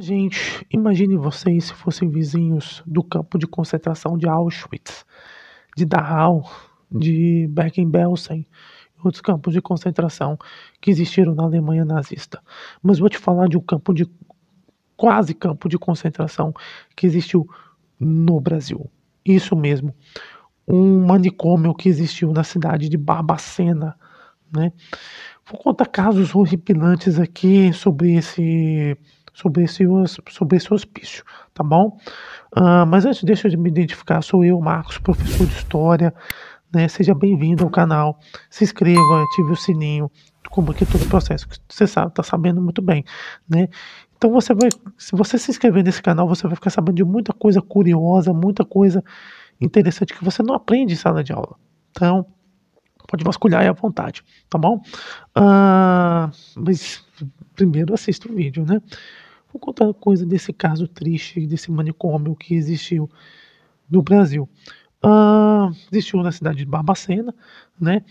Gente, imagine vocês se fossem vizinhos do campo de concentração de Auschwitz, de Dachau, de Bergen-Belsen e outros campos de concentração que existiram na Alemanha nazista. Mas vou te falar de um campo de quase campo de concentração que existiu no Brasil. Isso mesmo, um manicômio que existiu na cidade de Barbacena, né? Vou contar casos horripilantes aqui sobre esse sobre esse, sobre esse hospício, tá bom? Uh, mas antes, deixa eu me identificar, sou eu, Marcos, professor de História, né? Seja bem-vindo ao canal, se inscreva, ative o sininho, como aqui todo o processo que você sabe, tá sabendo muito bem, né? Então você vai, se você se inscrever nesse canal, você vai ficar sabendo de muita coisa curiosa, muita coisa interessante que você não aprende em sala de aula. Então, pode vasculhar aí à vontade, tá bom? Ah, mas primeiro assista o vídeo, né? Vou contar uma coisa desse caso triste, desse manicômio que existiu no Brasil. Ah, existiu na cidade de Barbacena, né?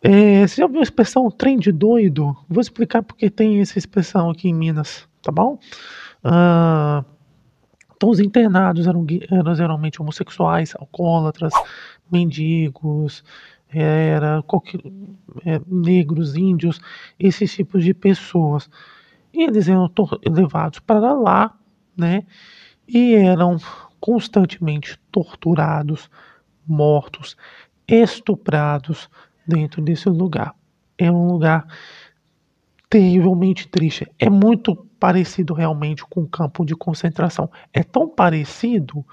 É, você já ouviu a expressão trem de doido? Vou explicar porque tem essa expressão aqui em Minas, tá bom? Ah, então, os internados eram, eram geralmente homossexuais, alcoólatras, mendigos, era qualquer, é, negros, índios, esses tipos de pessoas. E eles eram levados para lá, né? E eram constantemente torturados, mortos, estuprados dentro desse lugar. É um lugar terrivelmente triste. É muito parecido realmente com o campo de concentração. É tão parecido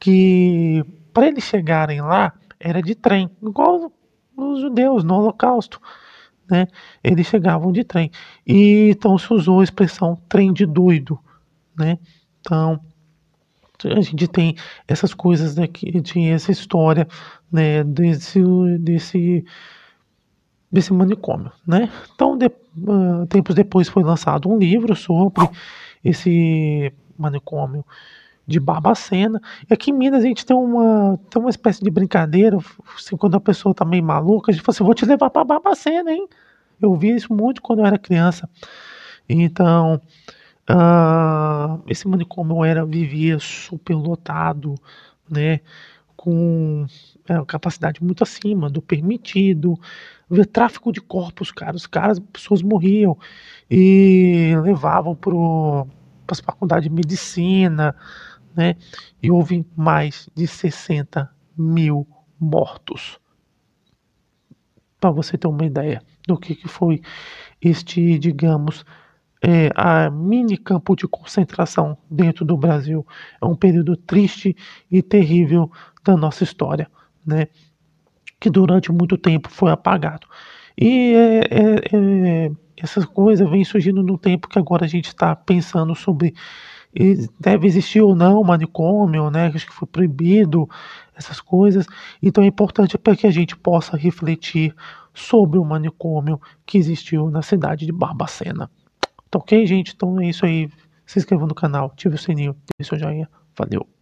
que para eles chegarem lá, era de trem, igual os judeus no Holocausto. Né? Eles chegavam de trem. E então se usou a expressão trem de doido. Né? Então a gente tem essas coisas daqui, né, de essa história né, desse, desse, desse manicômio. Né? Então, de, uh, tempos depois foi lançado um livro sobre esse manicômio de Barbacena. E aqui em Minas a gente tem uma, tem uma espécie de brincadeira, assim, quando a pessoa tá meio maluca, a gente fala assim, vou te levar para Barbacena, hein? Eu via isso muito quando eu era criança. Então, uh, esse manicômio era, vivia super lotado, né? Com é, capacidade muito acima do permitido, havia tráfico de corpos, cara. Os caras, pessoas morriam e levavam para as faculdades de medicina, né? E houve mais de 60 mil mortos. Para você ter uma ideia do que, que foi este, digamos, é, a mini campo de concentração dentro do Brasil. É um período triste e terrível da nossa história, né? Que durante muito tempo foi apagado. E é, é, é essas coisas vêm surgindo no tempo que agora a gente está pensando sobre deve existir ou não manicômio, né? Acho que foi proibido essas coisas. Então é importante para que a gente possa refletir sobre o manicômio que existiu na cidade de Barbacena. Tá ok, gente? Então é isso aí. Se inscreva no canal, ative o sininho, deixe o joinha. Valeu!